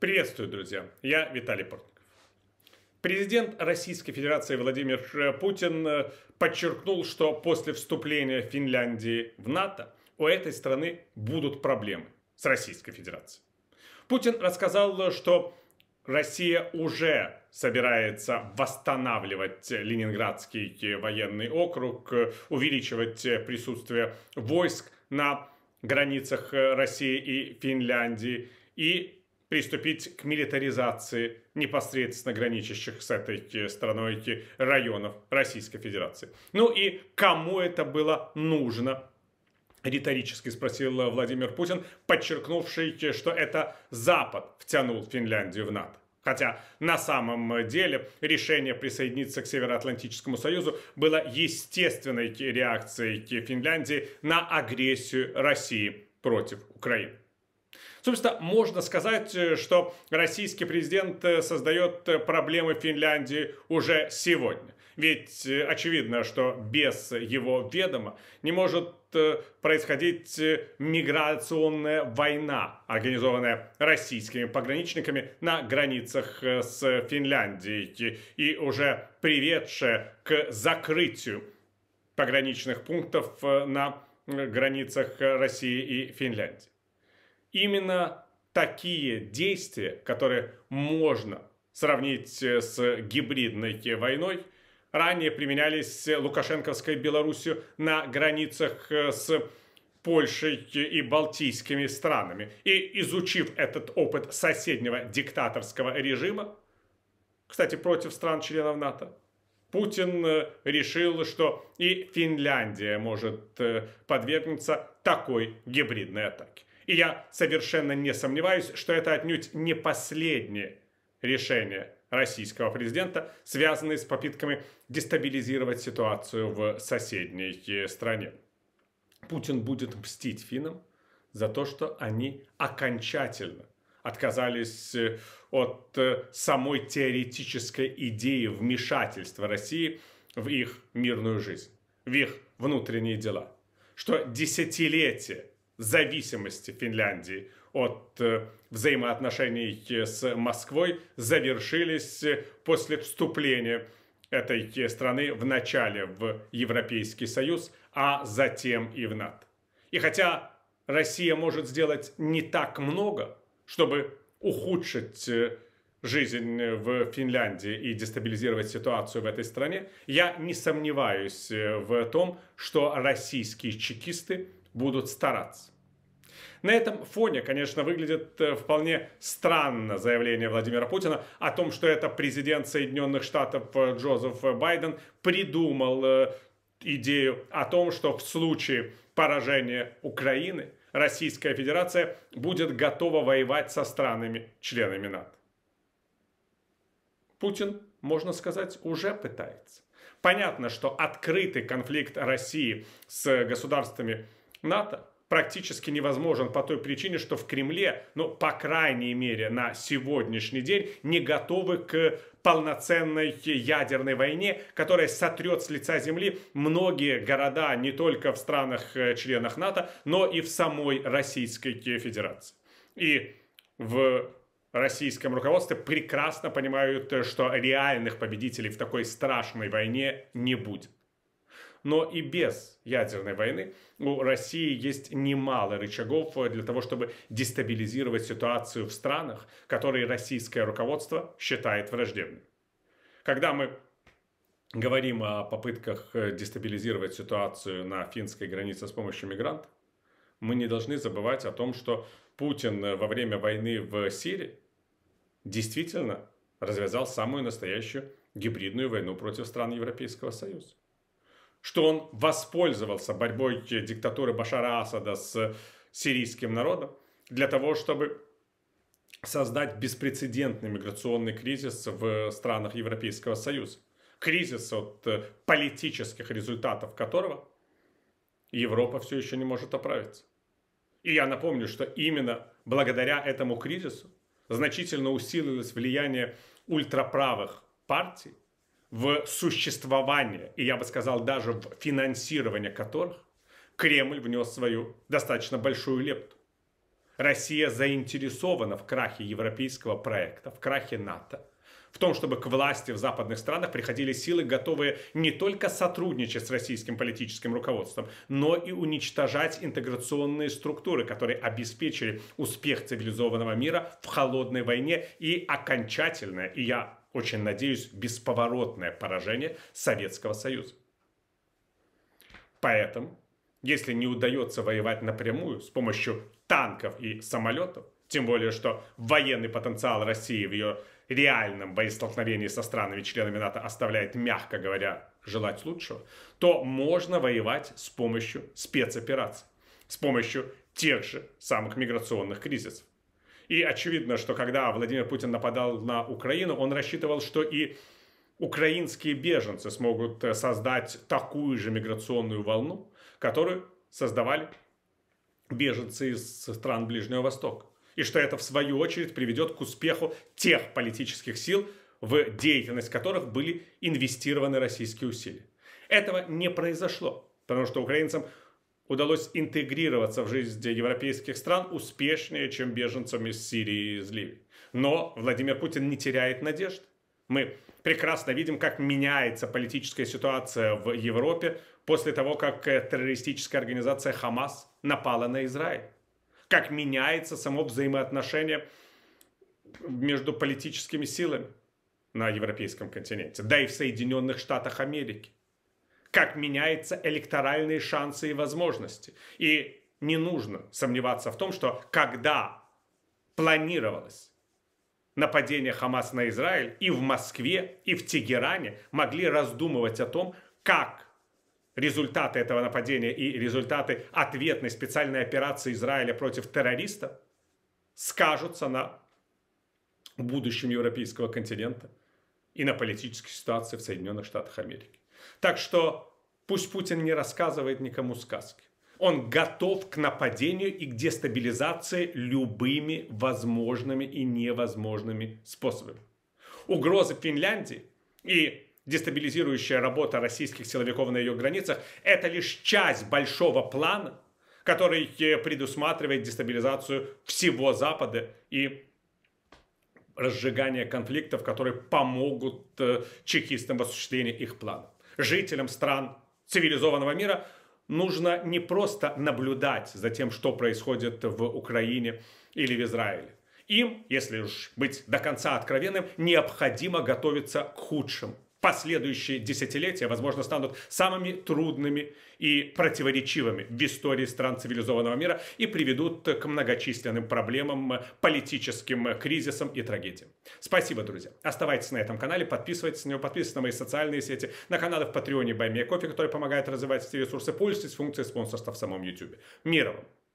Приветствую, друзья. Я Виталий Портников. Президент Российской Федерации Владимир Путин э, подчеркнул, что после вступления Финляндии в НАТО у этой страны будут проблемы с Российской Федерацией. Путин рассказал, что Россия уже собирается восстанавливать Ленинградский военный округ, увеличивать присутствие войск на границах э, России и Финляндии и приступить к милитаризации непосредственно граничащих с этой э, страной э, районов Российской Федерации. Ну и кому это было нужно? Риторически спросил э, Владимир Путин, подчеркнувший, что это Запад втянул Финляндию в НАТО. Хотя на самом деле решение присоединиться к Североатлантическому Союзу было естественной реакцией Финляндии на агрессию России против Украины. Собственно, можно сказать, э, что российский президент э, создает э, проблемы Финляндии уже сегодня. Ведь очевидно, что без его ведома не может происходить миграционная война, организованная российскими пограничниками на границах с Финляндией и уже приведшая к закрытию пограничных пунктов на границах России и Финляндии именно такие действия, которые можно сравнить э, с гибридной войной, ранее применялись Лукашенковской Белоруссию на границах э, с Польшей и Балтийскими странами. И изучив этот опыт соседнего диктаторского режима, кстати, против стран-членов НАТО, Путин э, решил, что и Финляндия может подвергнуться такой гибридной атаке. И я совершенно не сомневаюсь, что это отнюдь не последнее решение российского президента, связанное с попытками дестабилизировать ситуацию в соседней э, стране. Путин будет мстить финнам за то, что они окончательно отказались э, от э, самой теоретической идеи вмешательства России в их мирную жизнь, в их внутренние дела. Что десятилетия зависимости Финляндии от э, взаимоотношений э, с Москвой завершились э, после вступления этой страны в начале в Европейский Союз, а затем и в НАТО. И хотя Россия может сделать не так много, чтобы ухудшить жизнь в Финляндии и дестабилизировать ситуацию в этой стране, я не сомневаюсь в том, что российские чекисты будут стараться. На этом фоне, конечно, выглядит э, вполне странно заявление Владимира Путина о том, что это президент Соединенных Штатов э, Джозеф Байден придумал э, идею о том, что в случае поражения Украины Российская Федерация будет готова воевать со странами-членами НАТО. Путин, можно сказать, уже пытается. Понятно, что открытый конфликт России с государствами НАТО практически невозможен по той причине, что в Кремле, ну, по крайней мере, на сегодняшний день не готовы к полноценной ядерной войне, которая сотрет с лица земли многие города не только в странах-членах э, НАТО, но и в самой Российской Федерации. И в российском руководстве прекрасно понимают, э, что реальных победителей в такой страшной войне не будет. Но и без ядерной войны у России есть немало рычагов э, для того, чтобы дестабилизировать ситуацию в странах, которые российское руководство считает враждебными. Когда мы говорим о попытках э, дестабилизировать ситуацию на финской границе с помощью мигрантов, мы не должны забывать о том, что Путин э, во время войны в Сирии действительно развязал самую настоящую гибридную войну против стран Европейского Союза что он воспользовался борьбой э, диктатуры Башара Асада с сирийским народом для того, чтобы создать беспрецедентный миграционный кризис в странах Европейского Союза. Кризис от э, политических результатов которого Европа все еще не может оправиться. И я напомню, что именно благодаря этому кризису значительно усилилось влияние ультраправых партий, в существование, и я бы сказал, даже в финансирование которых Кремль внес свою достаточно большую лепту. Россия заинтересована в крахе европейского проекта, в крахе НАТО, в том, чтобы к власти в западных странах приходили силы, готовые не только сотрудничать с российским политическим руководством, но и уничтожать интеграционные структуры, которые обеспечили успех цивилизованного мира в холодной войне и окончательное, и я очень надеюсь, бесповоротное поражение Советского Союза. Поэтому, если не удается воевать напрямую с помощью танков и самолетов, тем более, что военный потенциал России в ее реальном боестолкновении со странами-членами НАТО оставляет, мягко говоря, желать лучшего, то можно воевать с помощью спецопераций, с помощью тех же самых миграционных кризисов. И очевидно, что когда Владимир Путин нападал на Украину, он рассчитывал, что и украинские беженцы смогут э, создать такую же миграционную волну, которую создавали беженцы из стран Ближнего Востока. И что это, в свою очередь, приведет к успеху тех политических сил, в деятельность которых были инвестированы российские усилия. Этого не произошло, потому что украинцам удалось интегрироваться в жизнь европейских стран успешнее, чем беженцам из Сирии и из Ливии. Но Владимир Путин не теряет надежд. Мы прекрасно видим, как меняется политическая ситуация в Европе после того, как э, террористическая организация Хамас напала на Израиль. Как меняется само взаимоотношение между политическими силами на европейском континенте, да и в Соединенных Штатах Америки как меняются электоральные шансы и возможности. И не нужно сомневаться в том, что когда планировалось нападение Хамас на Израиль, и в Москве, и в Тегеране могли раздумывать о том, как результаты этого нападения и результаты ответной специальной операции Израиля против террористов скажутся на будущем европейского континента и на политической ситуации в Соединенных Штатах Америки. Так что пусть Путин не рассказывает никому сказки. Он готов к нападению и к дестабилизации любыми возможными и невозможными способами. Угрозы Финляндии и дестабилизирующая работа российских силовиков на ее границах – это лишь часть большого плана, который э, предусматривает дестабилизацию всего Запада и разжигание конфликтов, которые помогут э, чекистам в осуществлении их планов жителям стран цивилизованного мира нужно не просто наблюдать за тем, что происходит в Украине или в Израиле. Им, если уж быть до конца откровенным, необходимо готовиться к худшему последующие десятилетия, возможно, станут самыми трудными и противоречивыми в истории стран цивилизованного мира и приведут к многочисленным проблемам, политическим кризисам и трагедиям. Спасибо, друзья. Оставайтесь на этом канале, подписывайтесь на него, подписывайтесь на мои социальные сети, на каналы в Патреоне Баймия Кофе, которые помогают развивать все ресурсы, пользуйтесь функцией спонсорства в самом YouTube. Мира вам!